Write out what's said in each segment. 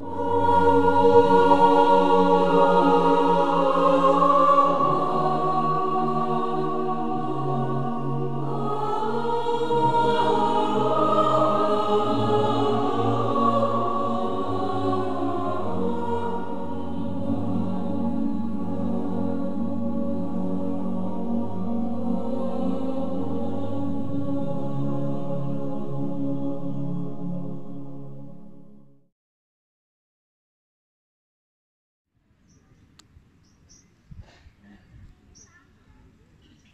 Oh.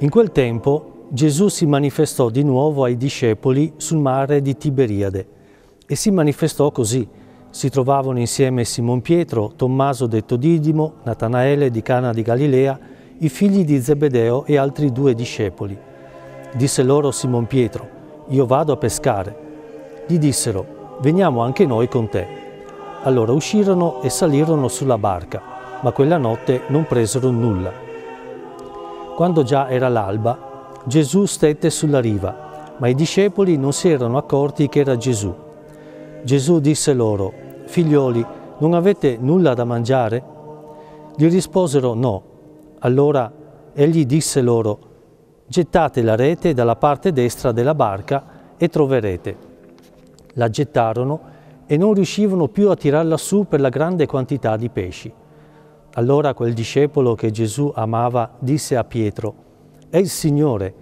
In quel tempo Gesù si manifestò di nuovo ai discepoli sul mare di Tiberiade e si manifestò così. Si trovavano insieme Simon Pietro, Tommaso detto Didimo, Natanaele di Cana di Galilea, i figli di Zebedeo e altri due discepoli. Disse loro Simon Pietro, io vado a pescare. Gli dissero, veniamo anche noi con te. Allora uscirono e salirono sulla barca, ma quella notte non presero nulla. Quando già era l'alba, Gesù stette sulla riva, ma i discepoli non si erano accorti che era Gesù. Gesù disse loro, Figlioli, non avete nulla da mangiare? Gli risposero no. Allora egli disse loro, gettate la rete dalla parte destra della barca e troverete. La gettarono e non riuscivano più a tirarla su per la grande quantità di pesci. Allora quel discepolo che Gesù amava disse a Pietro, è il Signore.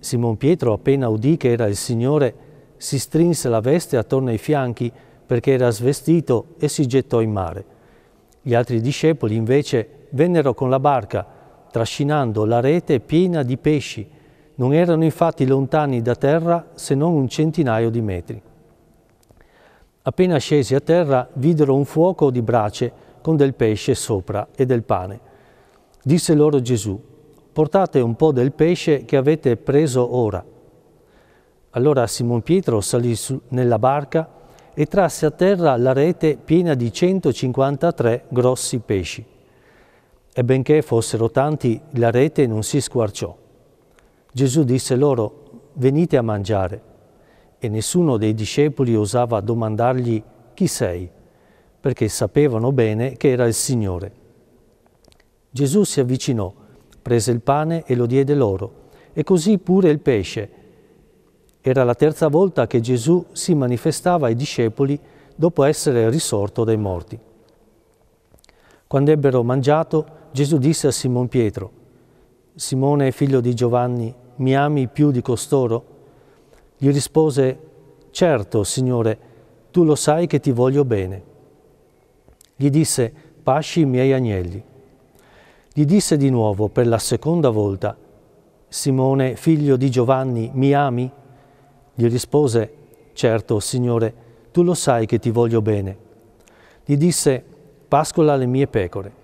Simon Pietro, appena udì che era il Signore, si strinse la veste attorno ai fianchi perché era svestito e si gettò in mare. Gli altri discepoli invece vennero con la barca, trascinando la rete piena di pesci. Non erano infatti lontani da terra se non un centinaio di metri. Appena scesi a terra videro un fuoco di brace con del pesce sopra e del pane. Disse loro Gesù, portate un po' del pesce che avete preso ora. Allora Simon Pietro salì su, nella barca e trasse a terra la rete piena di 153 grossi pesci. E benché fossero tanti, la rete non si squarciò. Gesù disse loro, venite a mangiare. E nessuno dei discepoli osava domandargli chi sei perché sapevano bene che era il Signore. Gesù si avvicinò, prese il pane e lo diede loro, e così pure il pesce. Era la terza volta che Gesù si manifestava ai discepoli dopo essere risorto dai morti. Quando ebbero mangiato, Gesù disse a Simon Pietro, Simone figlio di Giovanni, mi ami più di costoro? Gli rispose, certo, Signore, tu lo sai che ti voglio bene. Gli disse, pasci i miei agnelli. Gli disse di nuovo per la seconda volta, Simone, figlio di Giovanni, mi ami? Gli rispose, certo, Signore, tu lo sai che ti voglio bene. Gli disse, pascola le mie pecore.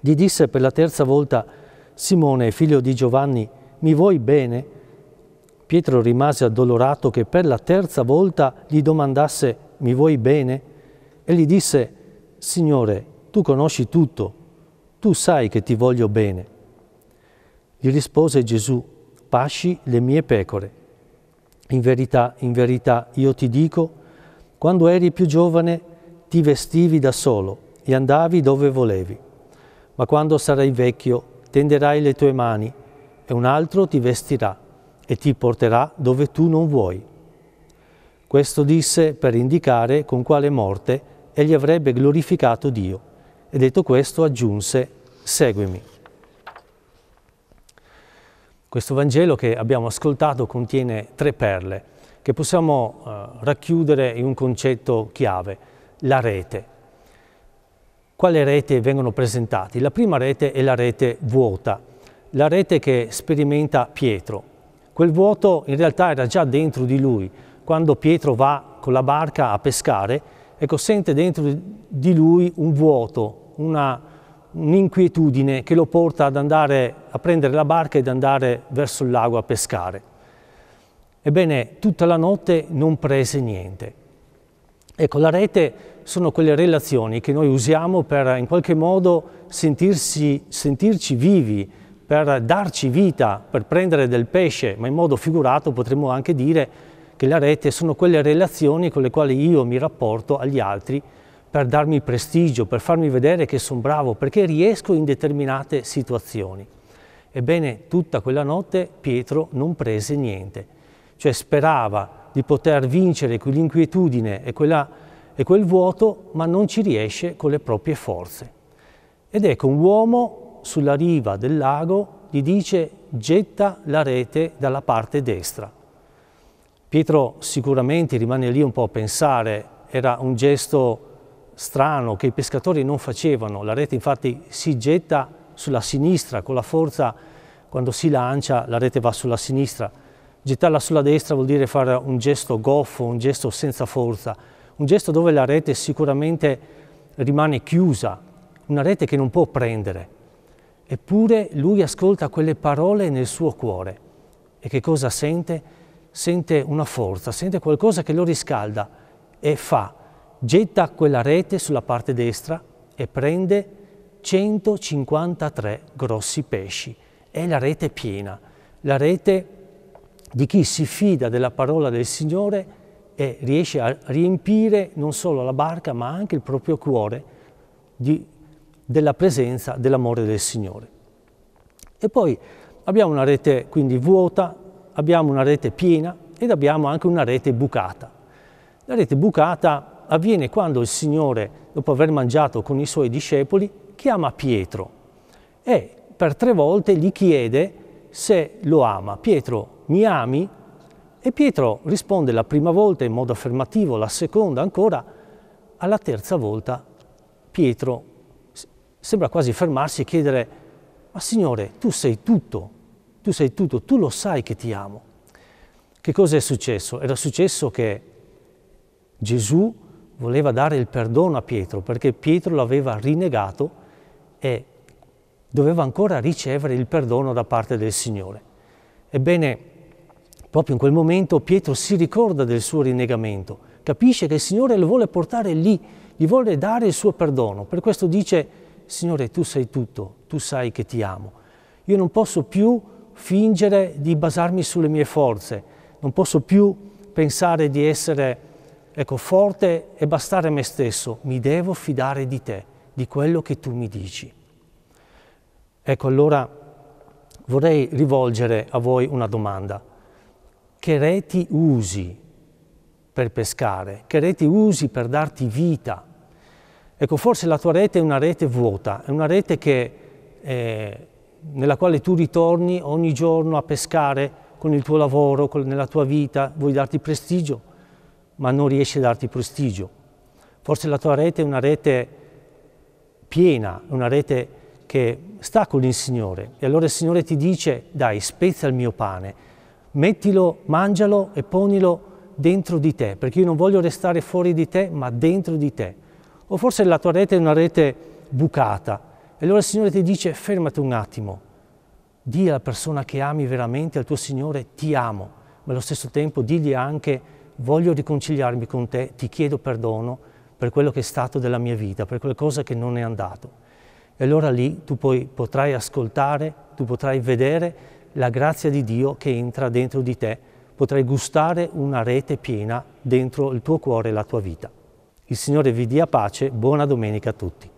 Gli disse per la terza volta, Simone, figlio di Giovanni, mi vuoi bene? Pietro rimase addolorato che per la terza volta gli domandasse, mi vuoi bene? E gli disse, Signore, tu conosci tutto, tu sai che ti voglio bene. Gli rispose Gesù, pasci le mie pecore. In verità, in verità, io ti dico, quando eri più giovane ti vestivi da solo e andavi dove volevi, ma quando sarai vecchio tenderai le tue mani e un altro ti vestirà e ti porterà dove tu non vuoi. Questo disse per indicare con quale morte egli avrebbe glorificato Dio. E detto questo aggiunse, seguimi. Questo Vangelo che abbiamo ascoltato contiene tre perle che possiamo eh, racchiudere in un concetto chiave, la rete. Quale rete vengono presentati? La prima rete è la rete vuota, la rete che sperimenta Pietro. Quel vuoto in realtà era già dentro di lui. Quando Pietro va con la barca a pescare, ecco, sente dentro di lui un vuoto, un'inquietudine che lo porta ad andare a prendere la barca ed andare verso il lago a pescare. Ebbene, tutta la notte non prese niente. Ecco, la rete sono quelle relazioni che noi usiamo per in qualche modo sentirsi, sentirci vivi, per darci vita, per prendere del pesce, ma in modo figurato potremmo anche dire che la rete sono quelle relazioni con le quali io mi rapporto agli altri per darmi prestigio, per farmi vedere che sono bravo, perché riesco in determinate situazioni. Ebbene, tutta quella notte Pietro non prese niente, cioè sperava di poter vincere quell'inquietudine e, e quel vuoto, ma non ci riesce con le proprie forze. Ed ecco un uomo sulla riva del lago gli dice getta la rete dalla parte destra, Pietro sicuramente rimane lì un po' a pensare, era un gesto strano che i pescatori non facevano, la rete infatti si getta sulla sinistra con la forza quando si lancia la rete va sulla sinistra, gettarla sulla destra vuol dire fare un gesto goffo, un gesto senza forza, un gesto dove la rete sicuramente rimane chiusa, una rete che non può prendere. Eppure lui ascolta quelle parole nel suo cuore e che cosa sente? sente una forza, sente qualcosa che lo riscalda e fa, getta quella rete sulla parte destra e prende 153 grossi pesci. È la rete piena, la rete di chi si fida della parola del Signore e riesce a riempire non solo la barca ma anche il proprio cuore di, della presenza dell'amore del Signore. E poi abbiamo una rete quindi vuota abbiamo una rete piena ed abbiamo anche una rete bucata. La rete bucata avviene quando il Signore, dopo aver mangiato con i suoi discepoli, chiama Pietro e per tre volte gli chiede se lo ama. Pietro, mi ami? E Pietro risponde la prima volta in modo affermativo, la seconda ancora, alla terza volta Pietro sembra quasi fermarsi e chiedere, ma Signore, tu sei tutto, tu sei tutto, tu lo sai che ti amo. Che cosa è successo? Era successo che Gesù voleva dare il perdono a Pietro perché Pietro l'aveva rinnegato e doveva ancora ricevere il perdono da parte del Signore. Ebbene, proprio in quel momento Pietro si ricorda del suo rinnegamento, capisce che il Signore lo vuole portare lì, gli vuole dare il suo perdono. Per questo dice, Signore, tu sai tutto, tu sai che ti amo. Io non posso più fingere di basarmi sulle mie forze, non posso più pensare di essere ecco, forte e bastare a me stesso, mi devo fidare di te, di quello che tu mi dici. Ecco allora vorrei rivolgere a voi una domanda. Che reti usi per pescare? Che reti usi per darti vita? Ecco, forse la tua rete è una rete vuota, è una rete che eh, nella quale tu ritorni ogni giorno a pescare con il tuo lavoro, con, nella tua vita, vuoi darti prestigio, ma non riesci a darti prestigio. Forse la tua rete è una rete piena, una rete che sta con il Signore. E allora il Signore ti dice, dai, spezza il mio pane, mettilo, mangialo e ponilo dentro di te, perché io non voglio restare fuori di te, ma dentro di te. O forse la tua rete è una rete bucata, e allora il Signore ti dice fermati un attimo, di alla persona che ami veramente, al tuo Signore, ti amo, ma allo stesso tempo digli anche voglio riconciliarmi con te, ti chiedo perdono per quello che è stato della mia vita, per qualcosa che non è andato. E allora lì tu poi potrai ascoltare, tu potrai vedere la grazia di Dio che entra dentro di te, potrai gustare una rete piena dentro il tuo cuore e la tua vita. Il Signore vi dia pace, buona domenica a tutti.